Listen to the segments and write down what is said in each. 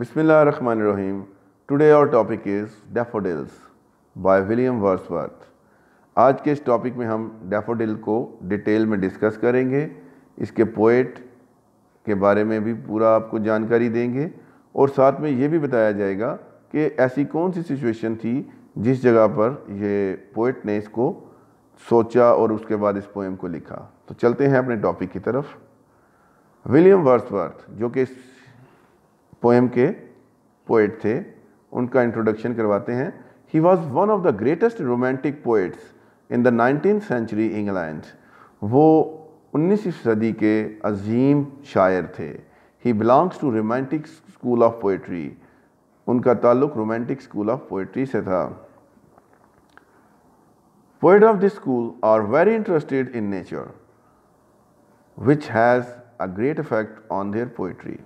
Bismillah Rahman Rahim. Today our topic is Daffodils by William Wordsworth. आज के इस topic में हम डेफोडिल को डिटेल में डिस्कस करेंगे इसके पोइट के बारे में भी पूरा आपको जानकारी देंगे और साथ में ये भी बताया जाएगा कि ऐसी कौन सी सिचुएशन थी जिस जगह पर ये पोइट ने इसको सोचा और उसके बाद इस पोएम को लिखा तो चलते हैं अपने टॉपिक की तरफ विलियम वर्सवर्थ जो कि पोएम के पोइट थे उनका इंट्रोडक्शन करवाते हैं he was one of the greatest romantic poets in the nineteen century England वो उन्नीसवीं सदी के अजीम शायर थे he belongs to romantic school of poetry उनका ताल्लुक रोमांटिक स्कूल ऑफ पोइट्री से था poet of this school are very interested in nature which has a great effect on their poetry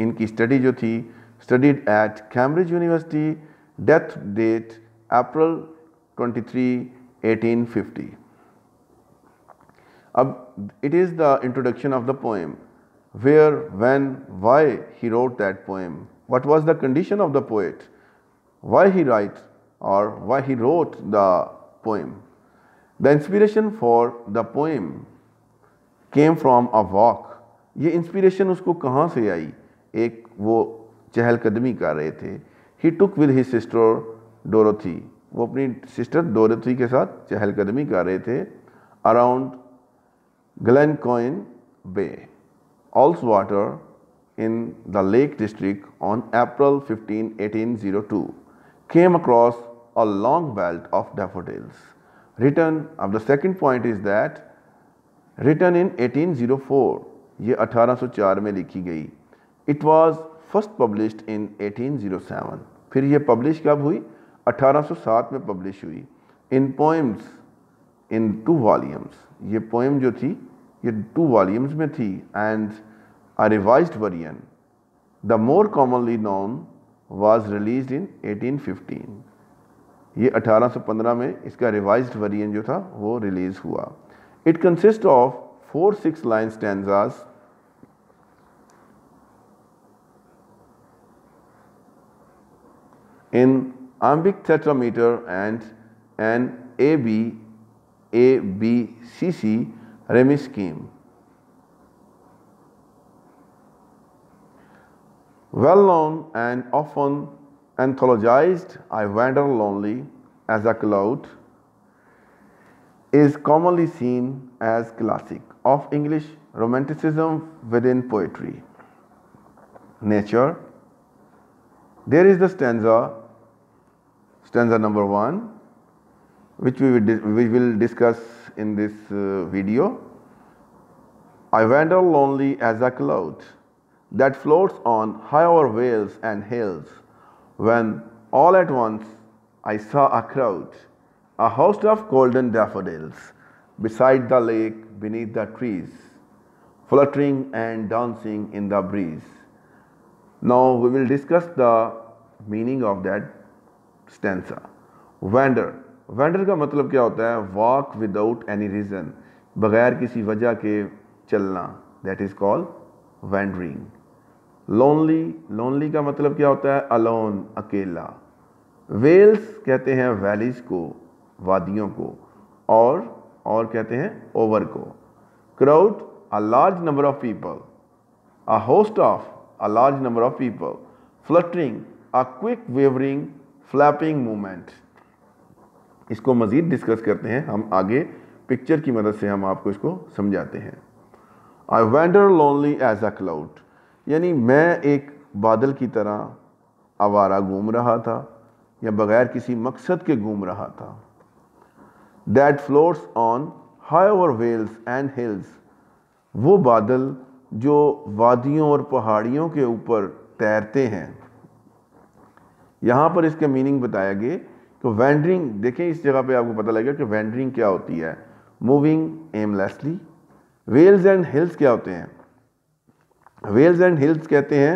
इनकी स्टडी जो थी studied at Cambridge university death date April 23, 1850. Ab, it is the introduction of the poem, where, when, why he wrote that poem, what was the condition of the poet, why he write or why he wrote the poem. The inspiration for the poem came from a walk ये inspiration उसको कहाँ से आई एक वो चहलकदमी कर रहे थे he took with he sister Dorothy वो अपनी सिस्टर डोरोथी के साथ चहलकदमी कर रहे थे around Glencoyne Bay Ullswater in the lake district on April 15, 1802 came across a long belt of daffodils. Written of the second point is that written in 1804 ये 1804 में लिखी गई it was first publish in 1807 फिर ये publish कब हुई 1807 में publish हुई इन पोइम्स इन टू वॉलीम्स ये पोइम जो थी ये टू वॉलीम्स में थी and a revised version the more commonly known was release in 1815 ये 1815 में इसका रिवाइज वरियन जो था वो रिलीज़ हुआ it consist of four six line stanzas in ambic tetrameter and an AB ABCC Remy scheme. Well known and often anthologized I Wander Lonely as a Cloud is commonly seen as classic of English romanticism within poetry. Nature. There is the stanza stanza number 1 which we will, we will discuss in this uh, video. I wander lonely as a cloud that floats on high over vales and hills when all at once I saw a crowd, a host of golden daffodils beside the lake beneath the trees, fluttering and dancing in the breeze. Now we will discuss the meaning of that stanza vendor vendor का मतलब क्या होता है walk without any reason बगैर किसी वजह के चलना that is called wandering lonely lonely का मतलब क्या होता है अलोन अकेला वेल्स कहते हैं वैलीज को वादियों को और और कहते हैं ओवर को crowd a large number of people a host of a large number of people fluttering a quick wavering flapping movement इसको मज़ीद डिस्कस करते हैं हम आगे पिक्चर की मदद से हम आपको इसको समझाते हैं I wander lonely as a cloud यानी मैं एक बादल की तरह आवारा घूम रहा था या बग़ैर किसी मकसद के घूम रहा था that floats on high over vales and hills वो बादल जो वादियों और पहाड़ियों के ऊपर तैरते हैं यहाँ पर इसके मीनिंग बताया गया तो वेंडरिंग देखें इस जगह पे आपको पता लगेगा कि वैंडरिंग क्या होती है moving aimlessly vales and hills क्या होते हैं वेल्स एंड हिल्स कहते हैं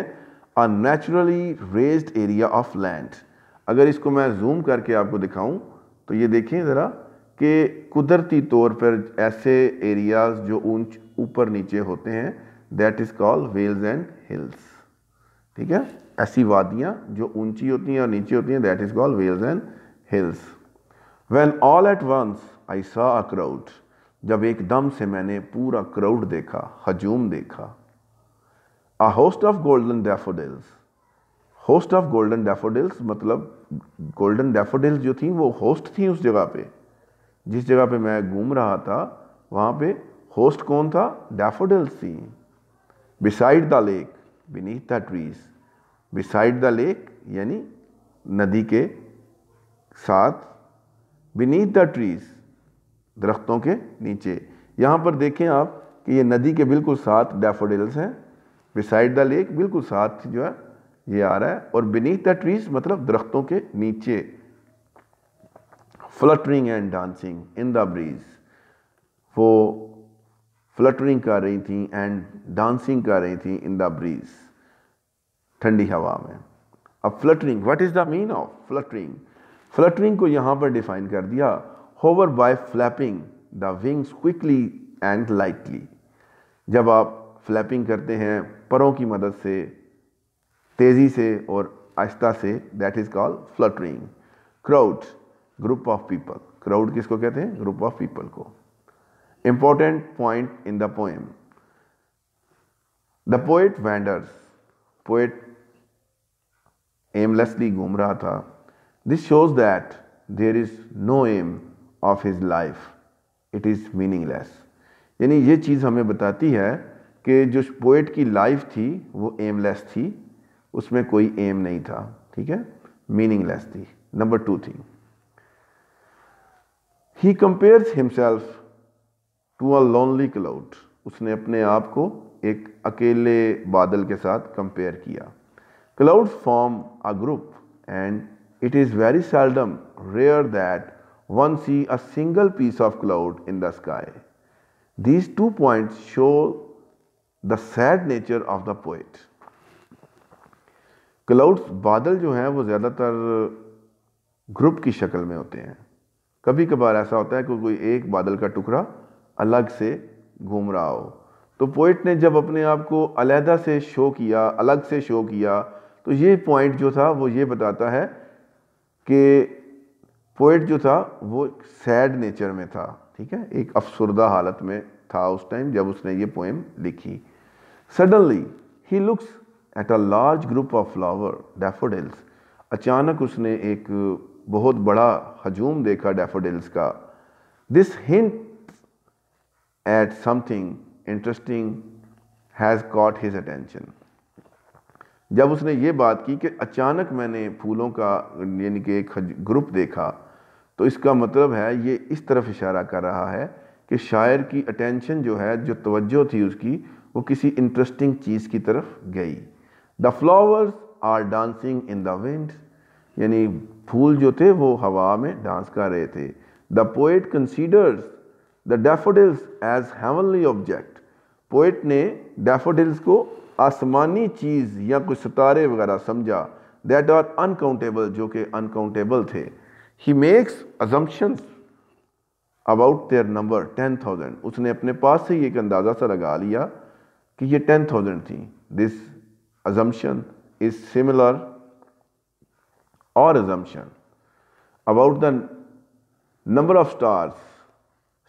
a naturally raised area of land अगर इसको मैं जूम करके आपको दिखाऊं तो ये देखें ज़रा कि कुदरती तौर पर ऐसे एरियाज जो ऊंच ऊपर नीचे होते हैं that is called vales and hills ठीक है ऐसी वादियाँ जो ऊंची होती हैं और नीची होती हैं that is called vales and hills when all at once I saw a crowd जब एकदम से मैंने पूरा क्राउड देखा हजूम देखा a host of golden daffodils host of golden daffodils मतलब गोल्डन डेफोडिल्स जो थी वो होस्ट थी उस जगह पे जिस जगह पे मैं घूम रहा था वहाँ पे होस्ट कौन था डेफोडिल्स थी beside the lake beneath the trees beside the lake यानी नदी के साथ बीनीथ द ट्रीज़ दरख्तों के नीचे यहाँ पर देखें आप कि ये नदी के बिल्कुल साथ डेफोडिल्स हैं बिसाइड द लेक बिल्कुल साथ जो है ये आ रहा है और बीनीथ द ट्रीज़ मतलब दरख्तों के नीचे fluttering and dancing in the breeze वो फ्लटरिंग कर रही थी एंड डांसिंग कर रही थी इन द ब्रीज़ ठंडी हवा में अब fluttering what is the mean of fluttering fluttering को यहाँ पर डिफाइन कर दिया hover by flapping the wings quickly and lightly जब आप फ्लैपिंग करते हैं परों की मदद से तेज़ी से और आहिस्ता से that is called fluttering crowd group of people crowd किसको कहते हैं ग्रुप ऑफ पीपल को important point in the poem the poet wanders poet aimlessly घूम रहा था this shows that there is no aim of his life it is meaningless यानी ये चीज़ हमें बताती है कि जो पोइट की लाइफ थी वो एमलेस थी उसमें कोई एम नहीं था ठीक है मीनिंगलेस थी नंबर टू थी he compares himself to a lonely cloud उसने अपने आप को एक अकेले बादल के साथ कंपेयर किया Clouds form a group and it is very seldom rare that one see a single piece of cloud in the sky. These two points show the sad nature of the poet. Clouds बादल जो हैं वो ज़्यादातर group की शक्ल में होते हैं कभी कभार ऐसा होता है कि कोई एक बादल का टुकड़ा अलग से घूम रहा हो तो पोइट ने जब अपने आप को अलहदा से शो किया अलग से शो किया तो ये पॉइंट जो था वो ये बताता है कि पोइट जो था वो सैड नेचर में था ठीक है एक अफसरदा हालत में था उस टाइम जब उसने ये पोएम लिखी suddenly he looks at a large group of flower daffodils अचानक उसने एक बहुत बड़ा हजूम देखा डेफोडिल्स का this hint at something interesting has caught his attention जब उसने ये बात की कि अचानक मैंने फूलों का यानी कि एक ग्रुप देखा तो इसका मतलब है ये इस तरफ इशारा कर रहा है कि शायर की अटेंशन जो है जो तवज्जो थी उसकी वो किसी इंटरेस्टिंग चीज़ की तरफ गई the flowers are dancing in the wind यानी फूल जो थे वो हवा में डांस कर रहे थे the poet considers the daffodils as heavenly object poet ने डेफोडिल्स को आसमानी चीज़ या कोई सितारे वगैरह समझा दैट आर अनकाउंटेबल जो कि अनकाउंटेबल थे he makes assumptions about their number ten thousand उसने अपने पास से ही एक अंदाज़ा सा लगा लिया कि ये टेन थाउजेंड थी दिस अजम्पन इज सिमिलर और assumption about the number of stars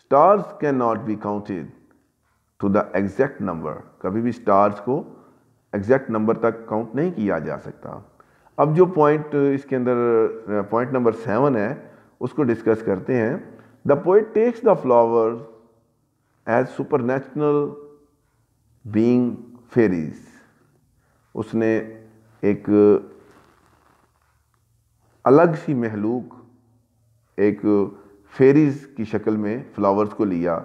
stars can not be counted to the exact number कभी भी स्टार्स को एग्जैक्ट नंबर तक काउंट नहीं किया जा सकता अब जो पॉइंट इसके अंदर पॉइंट नंबर सेवन है उसको डिस्कस करते हैं the poet takes the flower as supernatural being fairies उसने एक अलग सी महलूक एक फेरीज की शक्ल में फ्लावर्स को लिया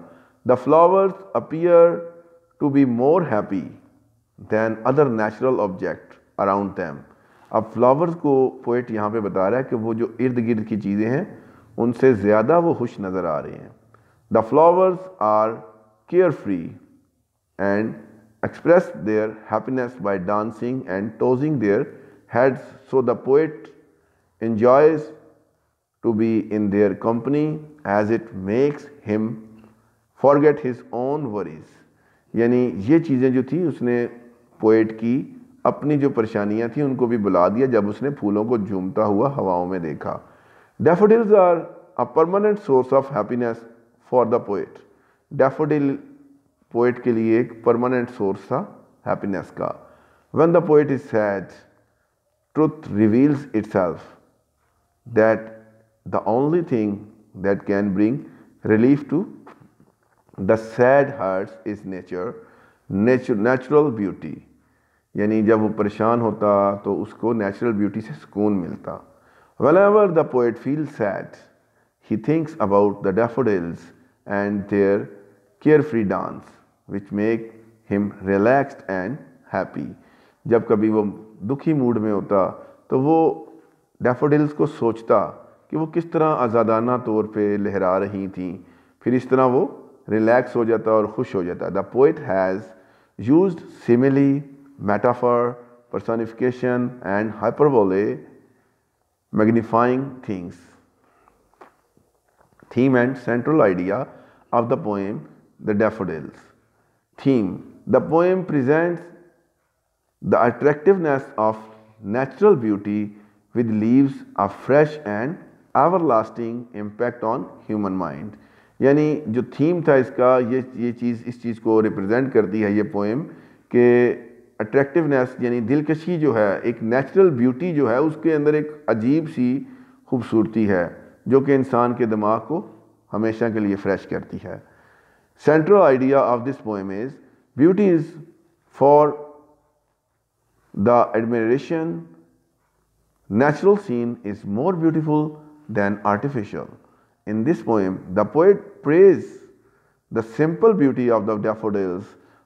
the flowers appear to be more happy than other natural object around them अब फ्लावर्स को पोइट यहाँ पे बता रहा है कि वो जो इर्द गिर्द की चीज़ें हैं उनसे ज़्यादा वो खुश नज़र आ रहे हैं the flowers are carefree and express their happiness by dancing and tossing their heads so the poet enjoys to be in their company as it makes him forget his own worries यानी ये चीज़ें जो थी उसने poet की अपनी जो परेशानियां थी उनको भी बुला दिया जब उसने फूलों को झूमता हुआ हवाओं में देखा daffodils are a permanent source of happiness for the poet daffodil poet के लिए एक परमानेंट सोर्स था हैप्पीनेस का the poet is is truth reveals itself that the only thing that can bring relief to the sad hearts is nature natural beauty यानी जब वो परेशान होता तो उसको नेचुरल ब्यूटी से सुकून मिलता whenever the poet feel sad he thinks about the daffodils and their carefree dance which make him relaxed and happy जब कभी वो दुखी मूड में होता तो वो डेफोडिल्स को सोचता कि वो किस तरह आज़ादाना तौर पे लहरा रही थी फिर इस तरह वो रिलैक्स हो जाता है और खुश हो जाता है the poet has use simile metaphor personification and hyperbole magnifying things theme and central idea of the poem the daffodils theme the poem present the attractiveness of natural beauty with leaves a fresh and everlasting impact on human mind यानी जो theme था इसका ये ये चीज़ इस चीज़ को represent करती है ये पोएम कि अट्रैक्टिवनेस यानी दिलकशी जो है एक नेचुरल ब्यूटी जो है उसके अंदर एक अजीब सी खूबसूरती है जो कि इंसान के दिमाग को हमेशा के लिए फ्रेश करती है central idea of this poem is beauty is for the admiration natural scene is more beautiful than artificial In this poem, the poet praises the simple beauty of the daffodils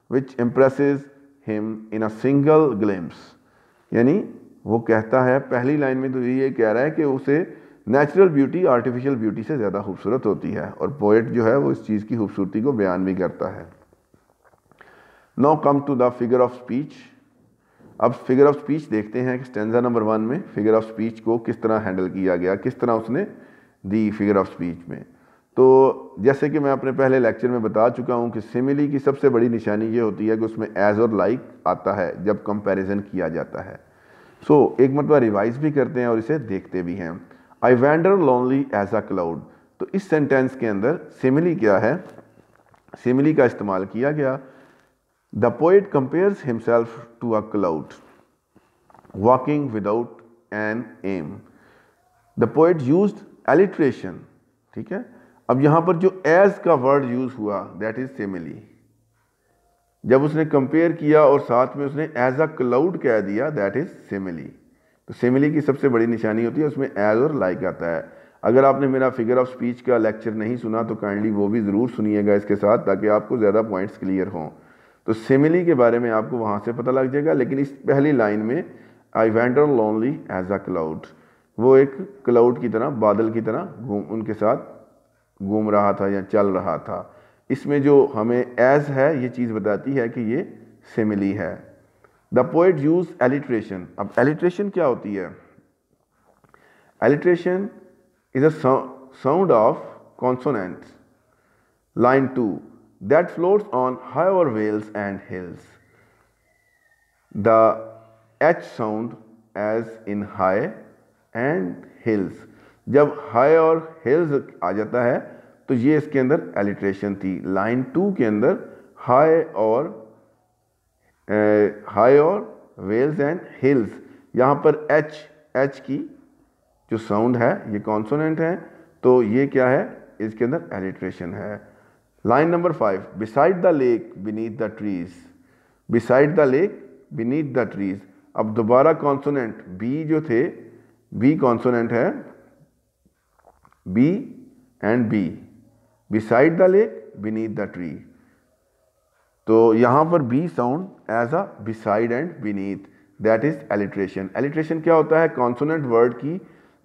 which impresses him in a single glimpse. यानी वो कहता है पहली line में तो ये कह रहा है कि उसे नेचुरल ब्यूटी आर्टिफिशियल ब्यूटी से ज़्यादा खूबसूरत होती है और पोइट जो है वो इस चीज़ की खूबसूरती को बयान भी करता है now come to the figure of speech अब फिगर ऑफ स्पीच देखते हैं कि स्टेंजा नंबर वन में फिगर ऑफ स्पीच को किस तरह हैंडल किया गया किस तरह उसने दी फिगर ऑफ स्पीच में तो जैसे कि मैं अपने पहले लेक्चर में बता चुका हूँ कि सिमिली की सबसे बड़ी निशानी ये होती है कि उसमें एज और लाइक आता है जब कंपैरिजन किया जाता है सो so, एक मरतबा रिवाइज भी करते हैं और इसे देखते भी हैं I wander lonely as a cloud तो इस सेंटेंस के अंदर सिमिली क्या है सिमिली का इस्तेमाल किया गया the poet compare himself to a cloud walking without an aim the poet use alliteration ठीक है अब यहां पर जो एज का वर्ड यूज़ हुआ दैट इज़ सेमिली जब उसने कंपेयर किया और साथ में उसने एज अ क्लाउड कह दिया दैट इज़ सेमिली तो सेमिली की सबसे बड़ी निशानी होती है उसमें एज और लाइक आता है अगर आपने मेरा फिगर ऑफ स्पीच का लेक्चर नहीं सुना तो काइंडली वो भी ज़रूर सुनिएगा इसके साथ ताकि आपको ज़्यादा पॉइंट्स क्लियर हों तो सेमिली के बारे में आपको वहां से पता लग जाएगा लेकिन इस पहली लाइन में I wander lonely as a cloud वो एक क्लाउड की तरह बादल की तरह घूम उनके साथ घूम रहा था या चल रहा था इसमें जो हमें एज है ये चीज़ बताती है कि ये सिमिली है द पोइट यूज एलिट्रेशन अब एलिट्रेशन क्या होती है alliteration is a sound of consonant line two that floats on high over vales and hills the H sound as in high and hills जब हाई और hills आ जाता है तो ये इसके अंदर एलिट्रेशन थी लाइन टू के अंदर हाई और हाई और वेल्स एंड हिल्स यहाँ पर एच एच की जो साउंड है ये कॉन्सोनेंट है तो ये क्या है इसके अंदर एलिट्रेशन है line number five beside the lake beneath the trees beside the lake beneath the trees अब दोबारा कॉन्सोनेंट बी जो थे बी कॉन्सोनेंट है B and B beside the lake beneath the tree तो यहाँ पर B sound as a beside and beneath that is alliteration alliteration क्या होता है कॉन्सोनेंट वर्ड की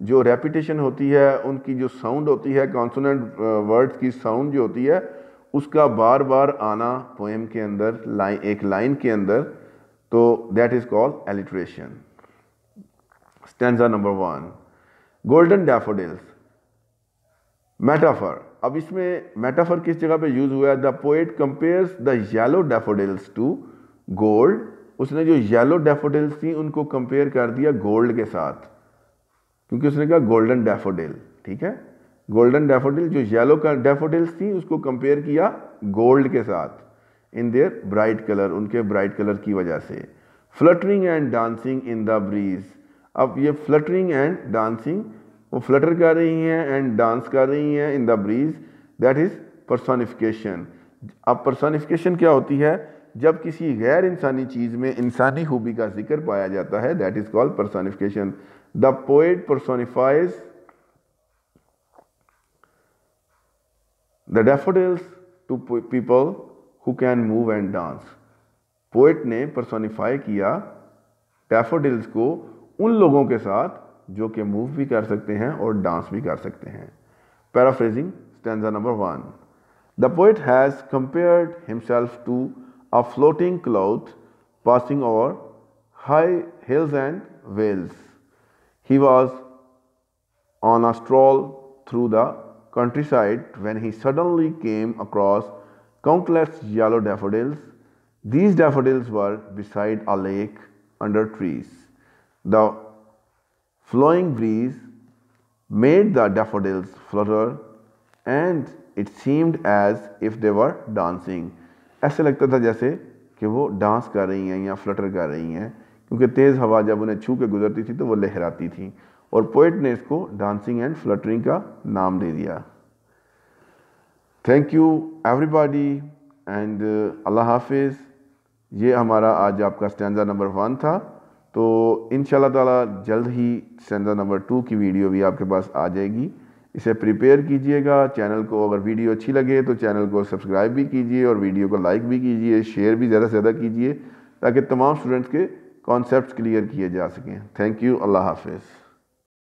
जो रेपिटेशन होती है उनकी जो साउंड होती है कॉन्सोनेंट वर्ड्स की साउंड जो होती है उसका बार बार आना पोएम के अंदर लाइन एक लाइन के अंदर तो that is called alliteration stanza number one golden daffodils metaphor अब इसमें मेटाफर किस जगह पे यूज हुआ है the poet compares the yellow daffodils to gold उसने जो येलो डेफोडिल्स थी उनको कंपेयर कर दिया गोल्ड के साथ क्योंकि उसने कहा गोल्डन डेफोडिल ठीक है गोल्डन डेफोडिल जो येलो डेफोडिल्स थी उसको कंपेयर किया गोल्ड के साथ इन देयर ब्राइट कलर उनके ब्राइट कलर की वजह से fluttering and dancing in the breeze अब ये फ्लटरिंग एंड डांसिंग वो फ्लटर कर रही हैं एंड डांस कर रही हैं in the breeze that is personification अब पर्सोनिफिकेशन क्या होती है जब किसी गैर इंसानी चीज़ में इंसानी खूबी का जिक्र पाया जाता है that is called personification the poet personifies the daffodils to people who can move and dance poet ने पर्सोनिफाई किया डेफोडिल्स को उन लोगों के साथ जो कि मूव भी कर सकते हैं और डांस भी कर सकते हैं paraphrasing stanza number one the poet has compared himself to a floating cloud passing over high hills and vales he was on a stroll through the countryside when he suddenly came across countless yellow daffodils these daffodils were beside a lake under trees The flowing breeze made the daffodils flutter and it seemed as if they were dancing. ऐसे लगता था जैसे कि वो dance कर रही हैं या फ्लटर कर रही हैं क्योंकि तेज़ हवा जब उन्हें छू के गुजरती थी तो वो लहराती थी और पोइट ने इसको डांसिंग एंड फ्लटरिंग का नाम दे दिया थैंक यू एवरीबॉडी एंड अल्लाह हाफिज़ ये हमारा आज आपका स्टैंडा नंबर वन था तो इन ताला जल्द ही सेंजा नंबर टू की वीडियो भी आपके पास आ जाएगी इसे प्रिपेयर कीजिएगा चैनल को अगर वीडियो अच्छी लगे तो चैनल को सब्सक्राइब भी कीजिए और वीडियो को लाइक भी कीजिए शेयर भी ज़्यादा से ज़्यादा कीजिए ताकि तमाम स्टूडेंट्स के कॉन्सेप्ट क्लियर किए जा सकें थैंक यू अल्लाह हाफिज़